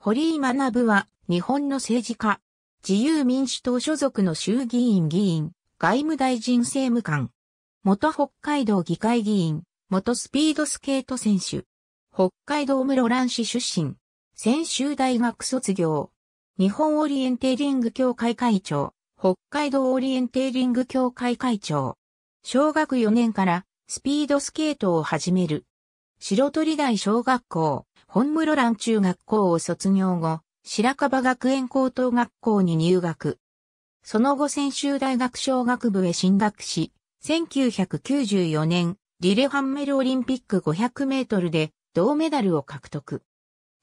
堀井学は、日本の政治家、自由民主党所属の衆議院議員、外務大臣政務官、元北海道議会議員、元スピードスケート選手、北海道室蘭市出身、専修大学卒業、日本オリエンテーリング協会会長、北海道オリエンテーリング協会会長、小学4年からスピードスケートを始める、白鳥台小学校、本室蘭中学校を卒業後、白樺学園高等学校に入学。その後専修大学小学部へ進学し、1994年、リレハンメルオリンピック500メートルで銅メダルを獲得。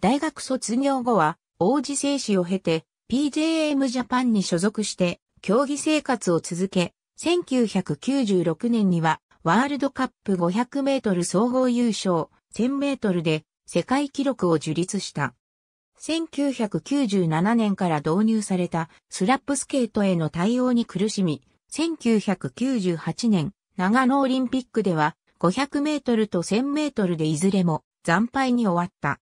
大学卒業後は、王子製紙を経て、PJM ジャパンに所属して、競技生活を続け、1996年には、ワールドカップ500メートル総合優勝、1000メートルで世界記録を樹立した。1997年から導入されたスラップスケートへの対応に苦しみ、1998年長野オリンピックでは500メートルと1000メートルでいずれも惨敗に終わった。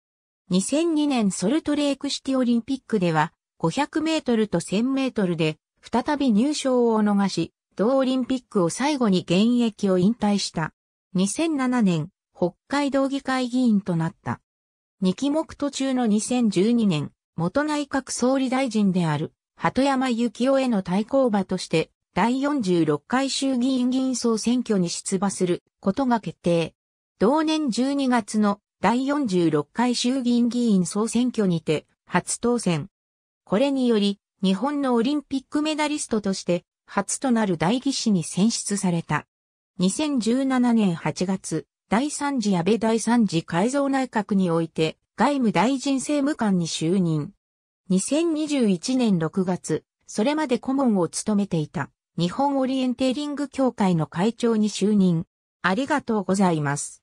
2002年ソルトレークシティオリンピックでは500メートルと1000メートルで再び入賞を逃し、同オリンピックを最後に現役を引退した。2007年北海道議会議員となった。2期目途中の2012年、元内閣総理大臣である、鳩山幸夫への対抗馬として、第46回衆議院議員総選挙に出馬することが決定。同年12月の第46回衆議院議員総選挙にて初当選。これにより、日本のオリンピックメダリストとして初となる代議士に選出された。2017年8月、第三次安倍第三次改造内閣において外務大臣政務官に就任。2021年6月、それまで顧問を務めていた日本オリエンテーリング協会の会長に就任。ありがとうございます。